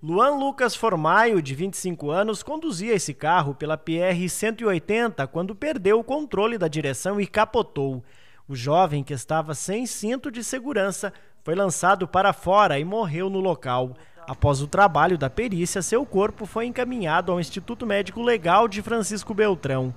Luan Lucas Formaio, de 25 anos, conduzia esse carro pela PR-180 quando perdeu o controle da direção e capotou. O jovem, que estava sem cinto de segurança, foi lançado para fora e morreu no local. Após o trabalho da perícia, seu corpo foi encaminhado ao Instituto Médico Legal de Francisco Beltrão.